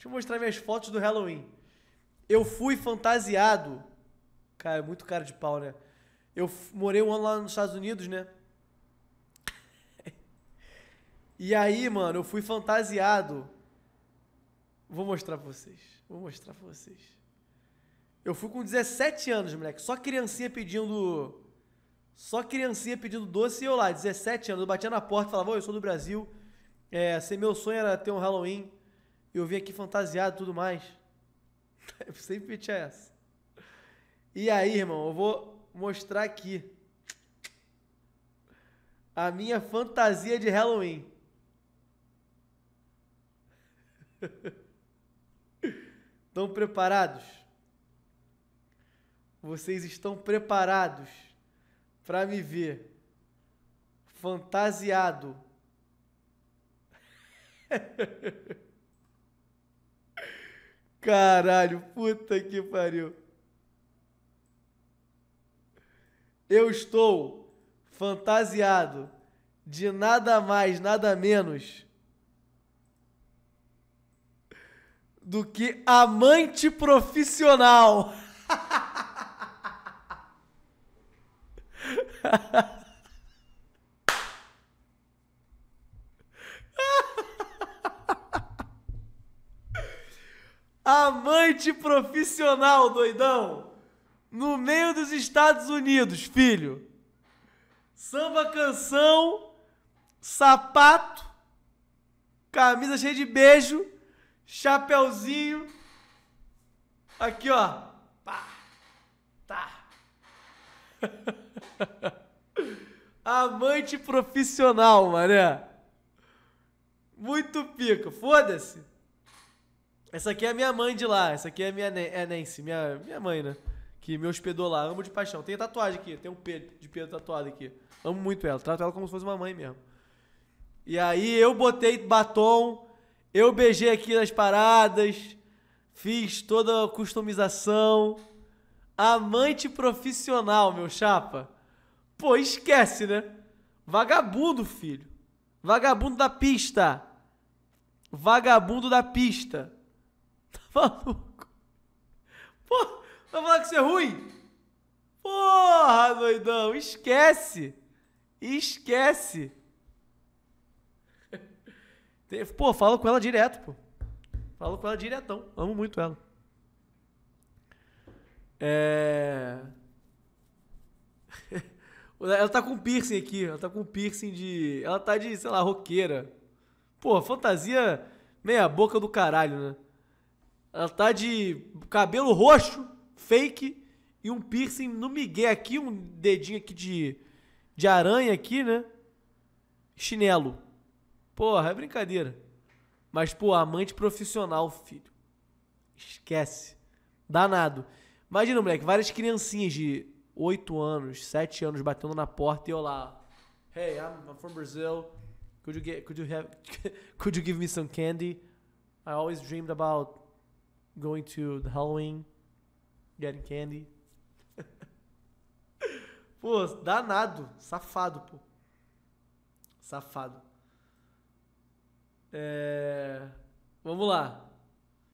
Deixa eu mostrar minhas fotos do Halloween. Eu fui fantasiado. Cara, é muito cara de pau, né? Eu morei um ano lá nos Estados Unidos, né? E aí, mano, eu fui fantasiado. Vou mostrar pra vocês. Vou mostrar pra vocês. Eu fui com 17 anos, moleque. Só criancinha pedindo. Só criancinha pedindo doce e eu lá, 17 anos. Eu batia na porta e falava, oh, eu sou do Brasil. É, assim, meu sonho era ter um Halloween eu vim aqui fantasiado e tudo mais. Eu sempre tinha essa. E aí, irmão, eu vou mostrar aqui a minha fantasia de Halloween. Estão preparados? Vocês estão preparados para me ver fantasiado? Caralho, puta que pariu. Eu estou fantasiado de nada mais, nada menos do que amante profissional. Amante profissional, doidão! No meio dos Estados Unidos, filho. Samba canção, sapato, camisa cheia de beijo, chapéuzinho. Aqui, ó. Pá. Tá. Amante profissional, mané. Muito pica. Foda-se. Essa aqui é a minha mãe de lá. Essa aqui é a minha é Nancy, minha, minha mãe, né? Que me hospedou lá. Amo de paixão. Tem tatuagem aqui. Tem um Pedro de Pedro tatuado aqui. Amo muito ela. Trato ela como se fosse uma mãe mesmo. E aí eu botei batom. Eu beijei aqui nas paradas. Fiz toda a customização. Amante profissional, meu chapa. Pô, esquece, né? Vagabundo, filho. Vagabundo da pista. Vagabundo da pista. Maluco. Pô, vai falar que isso é ruim? Porra, doidão, esquece. Esquece. Pô, falo com ela direto, pô. Falo com ela diretão. Amo muito ela. É... ela tá com piercing aqui. Ela tá com piercing de... Ela tá de, sei lá, roqueira. Pô, fantasia meia boca do caralho, né? Ela tá de cabelo roxo, fake, e um piercing no migué aqui, um dedinho aqui de, de aranha aqui, né? Chinelo. Porra, é brincadeira. Mas, pô, amante profissional, filho. Esquece. Danado. Imagina, moleque, várias criancinhas de 8 anos, 7 anos batendo na porta e eu lá. Hey, I'm, from Brazil. Could you, get, could, you have, could you give me some candy? I always dreamed about going to the Halloween, getting candy. pô, danado, safado, pô. Safado. É... Vamos lá.